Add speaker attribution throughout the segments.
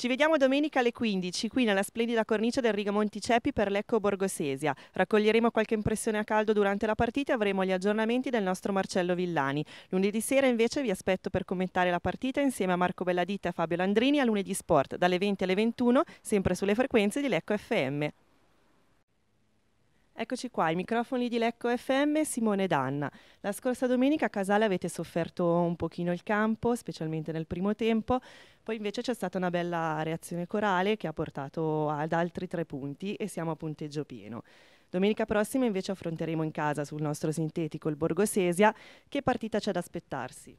Speaker 1: Ci vediamo domenica alle 15 qui nella splendida cornice del Riga Monticepi per l'Ecco Borgosesia. Raccoglieremo qualche impressione a caldo durante la partita e avremo gli aggiornamenti del nostro Marcello Villani. Lunedì sera invece vi aspetto per commentare la partita insieme a Marco Belladitta e Fabio Landrini a lunedì sport dalle 20 alle 21 sempre sulle frequenze di Lecco FM. Eccoci qua, i microfoni di Lecco FM, Simone Danna. La scorsa domenica a Casale avete sofferto un pochino il campo, specialmente nel primo tempo, poi invece c'è stata una bella reazione corale che ha portato ad altri tre punti e siamo a punteggio pieno. Domenica prossima invece affronteremo in casa sul nostro sintetico il Borgosesia. Che partita c'è da aspettarsi?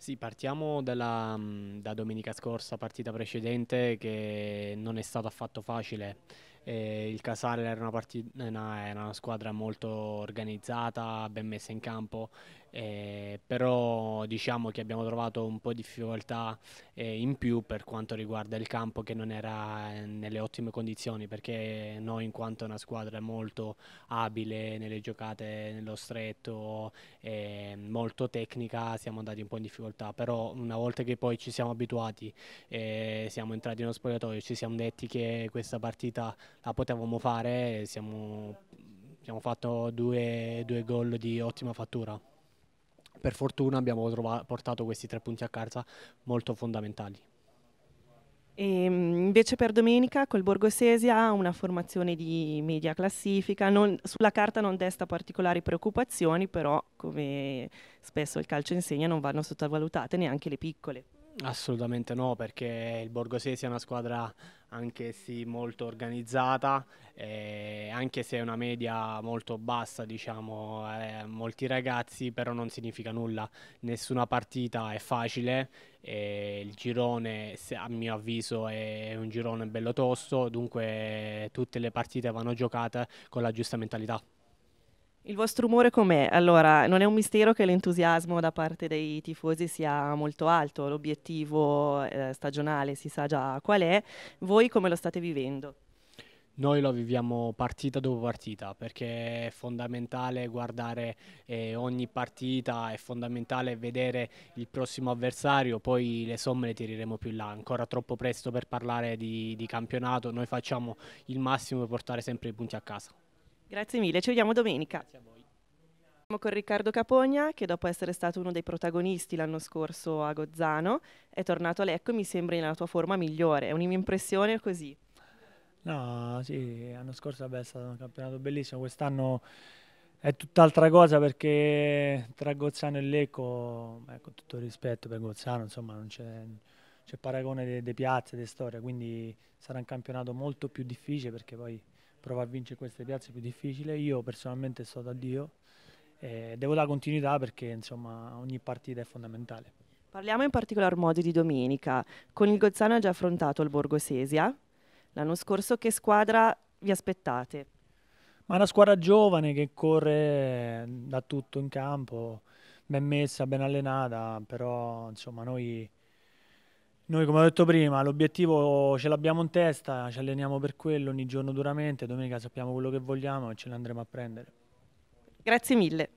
Speaker 2: Sì, partiamo dalla, mm, da domenica scorsa, partita precedente che non è stato affatto facile. Eh, il Casale era una, eh, una, era una, squadra molto organizzata, ben messa in campo, eh, però diciamo che abbiamo trovato un po' di difficoltà eh, in più per quanto riguarda il campo che non era eh, nelle ottime condizioni perché noi in quanto una squadra molto abile nelle giocate nello stretto eh, molto tecnica siamo andati un po' in difficoltà, però una volta che poi ci siamo abituati, eh, siamo entrati in uno spogliatoio, ci siamo detti che questa partita la potevamo fare, siamo, abbiamo fatto due, due gol di ottima fattura. Per fortuna abbiamo portato questi tre punti a casa molto fondamentali.
Speaker 1: E ehm, invece per domenica col Borgo Borgosesia una formazione di media classifica, non, sulla carta non desta particolari preoccupazioni, però come spesso il calcio insegna non vanno sottovalutate neanche le piccole.
Speaker 2: Assolutamente no, perché il Borgosesi è una squadra anche sì molto organizzata, eh, anche se è una media molto bassa, diciamo, eh, molti ragazzi, però non significa nulla, nessuna partita è facile, eh, il girone a mio avviso è un girone bello tosto, dunque tutte le partite vanno giocate con la giusta mentalità.
Speaker 1: Il vostro umore com'è? Allora, non è un mistero che l'entusiasmo da parte dei tifosi sia molto alto, l'obiettivo eh, stagionale si sa già qual è. Voi come lo state vivendo?
Speaker 2: Noi lo viviamo partita dopo partita perché è fondamentale guardare eh, ogni partita, è fondamentale vedere il prossimo avversario, poi le somme le tireremo più in là, ancora troppo presto per parlare di, di campionato, noi facciamo il massimo per portare sempre i punti a casa.
Speaker 1: Grazie mille, ci vediamo domenica. Grazie a voi. Siamo con Riccardo Capogna che dopo essere stato uno dei protagonisti l'anno scorso a Gozzano è tornato a Lecco e mi sembra nella tua forma migliore, è un'impressione così?
Speaker 3: No, sì, l'anno scorso vabbè, è stato un campionato bellissimo, quest'anno è tutt'altra cosa perché tra Gozzano e Lecco, beh, con tutto il rispetto per Gozzano, insomma non c'è c'è paragone delle piazze, delle storie, quindi sarà un campionato molto più difficile perché poi provare a vincere queste piazze più difficile. Io personalmente sto da Dio e devo dare continuità perché insomma, ogni partita è fondamentale.
Speaker 1: Parliamo in particolar modo di domenica. Con il Gozzano ha già affrontato il Borgo Sesia. L'anno scorso che squadra vi aspettate?
Speaker 3: Ma una squadra giovane che corre da tutto in campo, ben messa, ben allenata, però insomma noi noi, come ho detto prima, l'obiettivo ce l'abbiamo in testa, ci alleniamo per quello ogni giorno duramente, domenica sappiamo quello che vogliamo e ce l'andremo a prendere. Grazie mille.